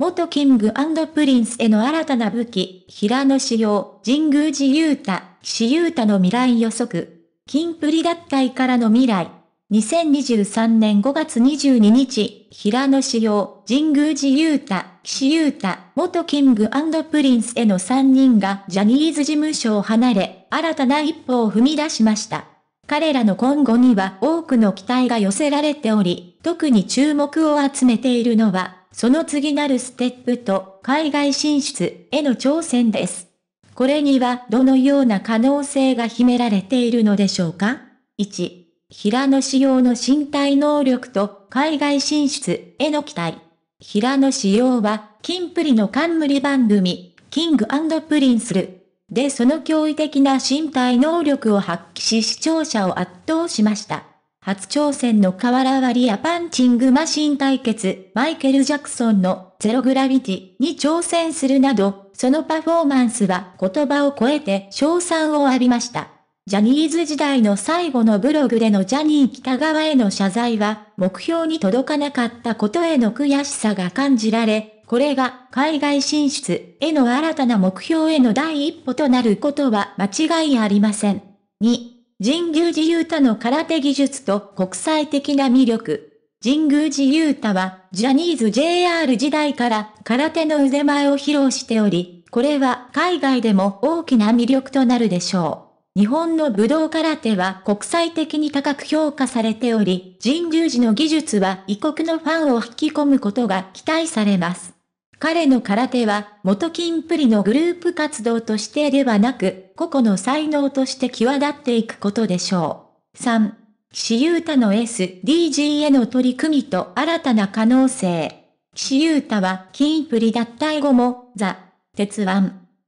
元キングプリンスへの新たな武器、平野志陽、神宮寺勇太、岸優太の未来予測。金プリ脱退からの未来。2023年5月22日、平野志陽、神宮寺勇太、岸優太、元キングプリンスへの3人がジャニーズ事務所を離れ、新たな一歩を踏み出しました。彼らの今後には多くの期待が寄せられており、特に注目を集めているのは、その次なるステップと海外進出への挑戦です。これにはどのような可能性が秘められているのでしょうか ?1、平野仕様の身体能力と海外進出への期待。平野仕様は、金プリの冠番組、キングプリンスル。でその驚異的な身体能力を発揮し視聴者を圧倒しました。初挑戦の河原割りやパンチングマシン対決、マイケル・ジャクソンのゼログラビティに挑戦するなど、そのパフォーマンスは言葉を超えて称賛を浴びました。ジャニーズ時代の最後のブログでのジャニー北川への謝罪は、目標に届かなかったことへの悔しさが感じられ、これが海外進出への新たな目標への第一歩となることは間違いありません。2神宮寺勇太の空手技術と国際的な魅力。神宮寺勇太は、ジャニーズ JR 時代から空手の腕前を披露しており、これは海外でも大きな魅力となるでしょう。日本の武道空手は国際的に高く評価されており、神宮寺の技術は異国のファンを引き込むことが期待されます。彼の空手は、元金プリのグループ活動としてではなく、個々の才能として際立っていくことでしょう。3、岸優太の SDG への取り組みと新たな可能性。岸優太は、金プリ脱退後も、ザ、鉄腕、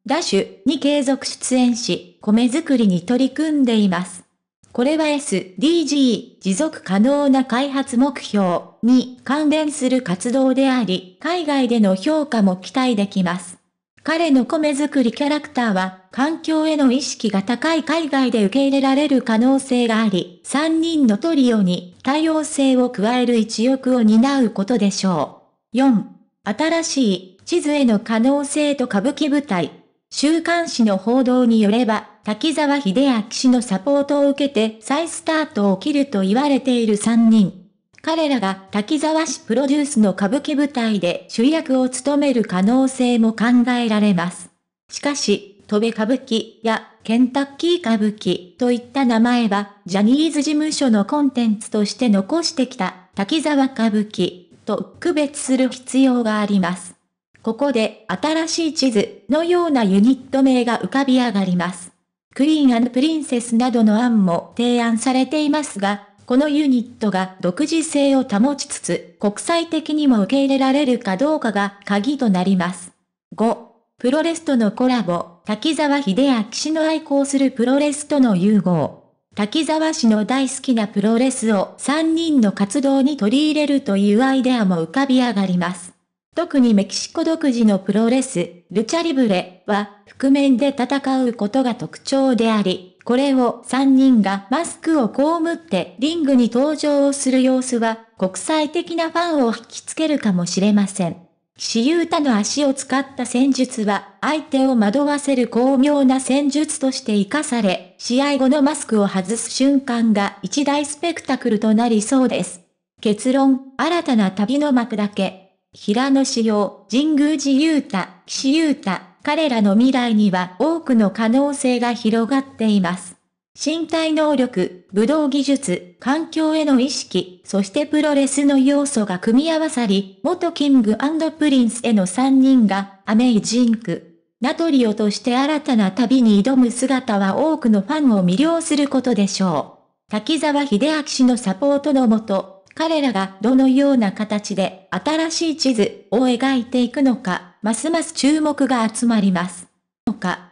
ダッシュに継続出演し、米作りに取り組んでいます。これは SDG、持続可能な開発目標に関連する活動であり、海外での評価も期待できます。彼の米作りキャラクターは、環境への意識が高い海外で受け入れられる可能性があり、3人のトリオに多様性を加える一翼を担うことでしょう。4. 新しい地図への可能性と歌舞伎舞台。週刊誌の報道によれば、滝沢秀明氏のサポートを受けて再スタートを切ると言われている3人。彼らが滝沢氏プロデュースの歌舞伎舞台で主役を務める可能性も考えられます。しかし、戸部歌舞伎やケンタッキー歌舞伎といった名前は、ジャニーズ事務所のコンテンツとして残してきた滝沢歌舞伎と区別する必要があります。ここで新しい地図のようなユニット名が浮かび上がります。クリーンプリンセスなどの案も提案されていますが、このユニットが独自性を保ちつつ、国際的にも受け入れられるかどうかが鍵となります。5. プロレスとのコラボ、滝沢秀明氏の愛好するプロレスとの融合。滝沢氏の大好きなプロレスを3人の活動に取り入れるというアイデアも浮かび上がります。特にメキシコ独自のプロレス、ルチャリブレは、覆面で戦うことが特徴であり、これを3人がマスクをこむってリングに登場する様子は、国際的なファンを引きつけるかもしれません。ユータの足を使った戦術は、相手を惑わせる巧妙な戦術として活かされ、試合後のマスクを外す瞬間が一大スペクタクルとなりそうです。結論、新たな旅の幕だけ。平野紫耀、神宮寺勇太、岸優太、彼らの未来には多くの可能性が広がっています。身体能力、武道技術、環境への意識、そしてプロレスの要素が組み合わさり、元キングプリンスへの3人が、アメイジンク。ナトリオとして新たな旅に挑む姿は多くのファンを魅了することでしょう。滝沢秀明氏のサポートのもと、彼らがどのような形で新しい地図を描いていくのか、ますます注目が集まります。のか